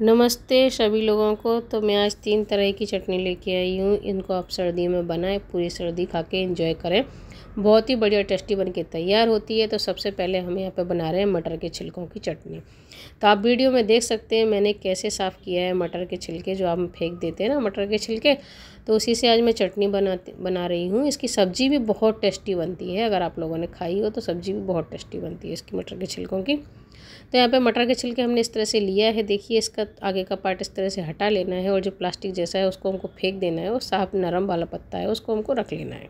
नमस्ते सभी लोगों को तो मैं आज तीन तरह की चटनी लेके आई हूँ इनको आप सर्दी में बनाएं पूरी सर्दी खा के इन्जॉय करें बहुत ही बढ़िया टेस्टी बन के तैयार होती है तो सबसे पहले हम यहाँ पे बना रहे हैं मटर के छिलकों की चटनी तो आप वीडियो में देख सकते हैं मैंने कैसे साफ़ किया है मटर के छिलके जो आप फेंक देते हैं ना मटर के छिलके तो उसी से आज मैं चटनी बनाती बना रही हूँ इसकी सब्ज़ी भी बहुत टेस्टी बनती है अगर आप लोगों ने खाई हो तो सब्ज़ी भी बहुत टेस्टी बनती है इसकी मटर के छिलकों की तो यहाँ पर मटर के छिलके हमने इस तरह से लिया है देखिए इसका बाद आगे का पार्ट इस तरह से हटा लेना है और जो प्लास्टिक जैसा है उसको हमको फेंक देना है और साफ नरम वाला पत्ता है उसको हमको रख लेना है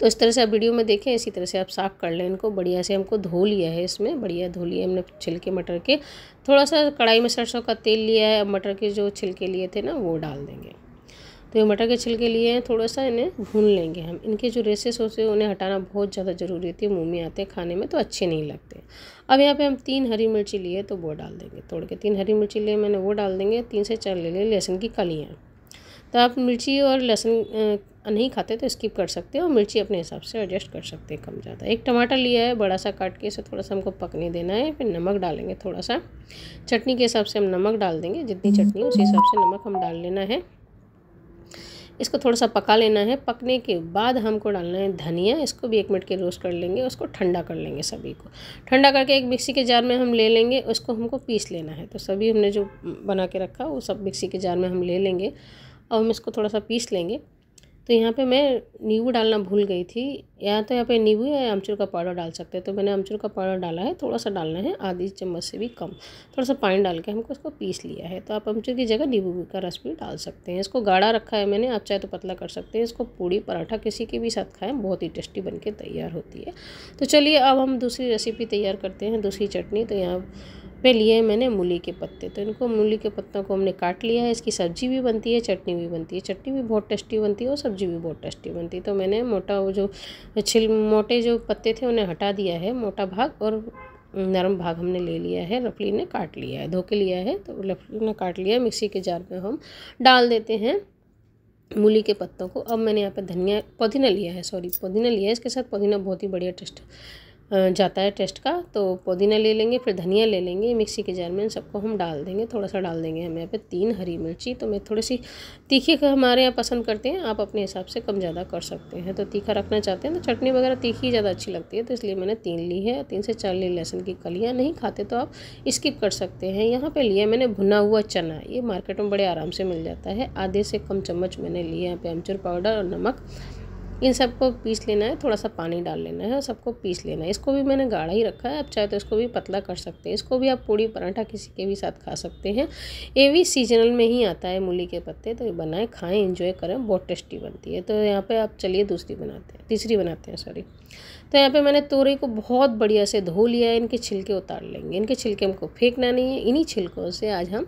तो इस तरह से आप वीडियो में देखें इसी तरह से आप साफ़ कर लें इनको बढ़िया से हमको धो लिया है इसमें बढ़िया धो लिया हमने छिलके मटर के थोड़ा सा कढ़ाई में सरसों का तेल लिया है मटर के जो छिलके लिए थे ना वो डाल देंगे तो ये मटर के छिलके लिए हैं थोड़ा सा इन्हें भून लेंगे हम इनके जो रेसेस होते हैं उन्हें हटाना बहुत ज़्यादा ज़रूरी होती है मुँह में आते हैं खाने में तो अच्छे नहीं लगते अब यहाँ पे हम तीन हरी मिर्ची लिए तो वो डाल देंगे तोड़ के तीन हरी मिर्ची लिए मैंने वो डाल देंगे तीन से चार ले लिए लहसुन की कलियाँ तो आप मिर्ची और लहसुन नहीं खाते तो स्किप कर सकते हैं और मिर्ची अपने हिसाब से एडजस्ट कर सकते हैं कम ज़्यादा एक टमाटर लिया है बड़ा सा काट के इसे थोड़ा सा हमको पकने देना है फिर नमक डालेंगे थोड़ा सा चटनी के हिसाब से हम नमक डाल देंगे जितनी चटनी उसी हिसाब से नमक हम डाल लेना है इसको थोड़ा सा पका लेना है पकने के बाद हमको डालना है धनिया इसको भी एक मिनट के रोस्ट कर लेंगे उसको ठंडा कर लेंगे सभी को ठंडा करके एक मिक्सी के जार में हम ले लेंगे उसको हमको पीस लेना है तो सभी हमने जो बना के रखा वो सब मिक्सी के जार में हम ले लेंगे अब हम इसको थोड़ा सा पीस लेंगे तो यहाँ पे मैं नींबू डालना भूल गई थी या तो यहाँ पे नींबू या अमचूर का पाउडर डाल सकते हैं तो मैंने अमचूर का पाउडर डाला है थोड़ा सा डालना है आधी चम्मच से भी कम थोड़ा सा पानी डाल के हमको इसको पीस लिया है तो आप अमचूर की जगह नींबू का रस भी डाल सकते हैं इसको गाढ़ा रखा है मैंने आप चाहे तो पतला कर सकते हैं इसको पूड़ी पराठा किसी के भी साथ खाएँ बहुत ही टेस्टी बन के तैयार होती है तो चलिए अब हम दूसरी रेसिपी तैयार करते हैं दूसरी चटनी तो यहाँ पे लिए हैं मैंने मूली के पत्ते तो इनको मूली के पत्तों को हमने काट लिया है इसकी सब्जी भी बनती है चटनी भी बनती है चटनी भी बहुत टेस्टी बनती है और सब्जी भी बहुत टेस्टी बनती है तो मैंने मोटा वो जो छिल मोटे जो पत्ते थे उन्हें हटा दिया है मोटा भाग और नरम भाग हमने ले लिया है रफली ने काट लिया है धो के लिया है तो रफली ने काट लिया मिक्सी के जार में हम डाल देते हैं मूली के पत्तों को अब मैंने यहाँ पर धनिया पुदीना लिया है सॉरी पुदीना लिया है इसके साथ पुदीना बहुत ही बढ़िया टेस्ट जाता है टेस्ट का तो पुदीना ले लेंगे फिर धनिया ले लेंगे मिक्सी के जार में इन सबको हम डाल देंगे थोड़ा सा डाल देंगे हम यहाँ पे तीन हरी मिर्ची तो मैं थोड़ी सी तीखी का हमारे यहाँ पसंद करते हैं आप अपने हिसाब से कम ज़्यादा कर सकते हैं तो तीखा रखना चाहते हैं तो चटनी वगैरह तीखी ज़्यादा अच्छी लगती है तो इसलिए मैंने तीन ली है तीन से चार ली लहसुन की कलियाँ नहीं खाते तो आप स्किप कर सकते हैं यहाँ पर लिया मैंने भुना हुआ चना ये मार्केट में बड़े आराम से मिल जाता है आधे से कम चम्मच मैंने लिए यहाँ पे अमचूर पाउडर और नमक इन सबको पीस लेना है थोड़ा सा पानी डाल लेना है और सबको पीस लेना है इसको भी मैंने गाढ़ा ही रखा है आप चाहे तो इसको भी पतला कर सकते हैं इसको भी आप पूड़ी पराठा किसी के भी साथ खा सकते हैं ये भी सीजनल में ही आता है मूली के पत्ते तो ये बनाएं खाएँ इंजॉय करें बहुत टेस्टी बनती है तो यहाँ पर आप चलिए दूसरी बनाते हैं तीसरी बनाते हैं सॉरी तो यहाँ पे मैंने तोरी को बहुत बढ़िया से धो लिया है इनके छिलके उतार लेंगे इनके छिलके हमको फेंकना नहीं है इन्हीं छिलकों से आज हम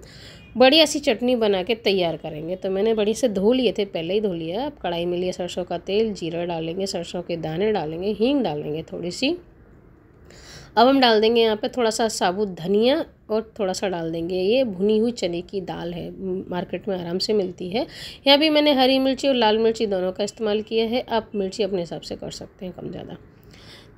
बड़ी ऐसी चटनी बना के तैयार करेंगे तो मैंने बढ़िया से धो लिए थे पहले ही धो लिया अब कढ़ाई में लिया सरसों का तेल जीरा डालेंगे सरसों के दाने डालेंगे हींग डालेंगे थोड़ी सी अब हम डाल देंगे यहाँ पे थोड़ा सा साबुत धनिया और थोड़ा सा डाल देंगे ये भुनी हुई चने की दाल है मार्केट में आराम से मिलती है यहाँ भी मैंने हरी मिर्ची और लाल मिर्ची दोनों का इस्तेमाल किया है आप मिर्ची अपने हिसाब से कर सकते हैं कम ज़्यादा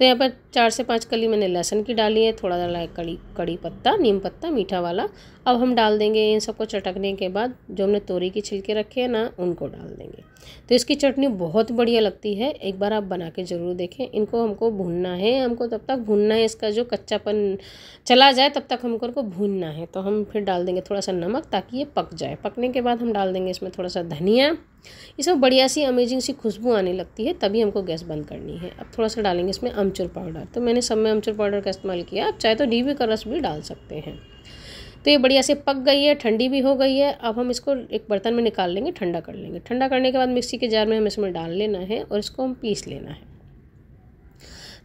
तो यहाँ पर चार से पाँच कली मैंने लहसुन की डाली है थोड़ा डाला है कड़ी कड़ी पत्ता नीम पत्ता मीठा वाला अब हम डाल देंगे इन सबको चटकने के बाद जो हमने तोरी के छिलके रखे हैं ना उनको डाल देंगे तो इसकी चटनी बहुत बढ़िया लगती है एक बार आप बना के ज़रूर देखें इनको हमको भूनना है हमको तब तक भूनना है इसका जो कच्चापन चला जाए तब तक हमको उनको भूनना है तो हम फिर डाल देंगे थोड़ा सा नमक ताकि ये पक जाए पकने के बाद हम डाल देंगे इसमें थोड़ा सा धनिया इसमें बढ़िया सी अमेजिंग सी खुशबू आने लगती है तभी हमको गैस बंद करनी है अब थोड़ा सा डालेंगे इसमें अमचूर पाउडर तो मैंने सब में अमचूर पाउडर का इस्तेमाल किया आप चाहे तो डीबी का रस भी डाल सकते हैं तो ये बढ़िया से पक गई है ठंडी भी हो गई है अब हम इसको एक बर्तन में निकाल लेंगे ठंडा कर लेंगे ठंडा करने के बाद मिक्सी के जार में हम इसमें डाल लेना है और इसको हम पीस लेना है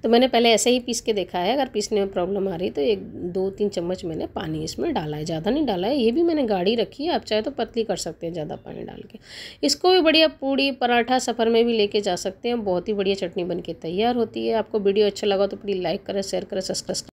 तो मैंने पहले ऐसे ही पीस के देखा है अगर पीसने में प्रॉब्लम आ रही तो एक दो तीन चम्मच मैंने पानी इसमें डाला है ज़्यादा नहीं डाला है ये भी मैंने गाढ़ी रखी है आप चाहे तो पतली कर सकते हैं ज़्यादा पानी डाल के इसको भी बढ़िया पूड़ी पराठा सफ़र में भी लेके जा सकते हैं बहुत ही बढ़िया चटनी बन तैयार होती है आपको वीडियो अच्छा लगा तो प्लीज़ लाइक करें शेयर करें सब्सक्राइब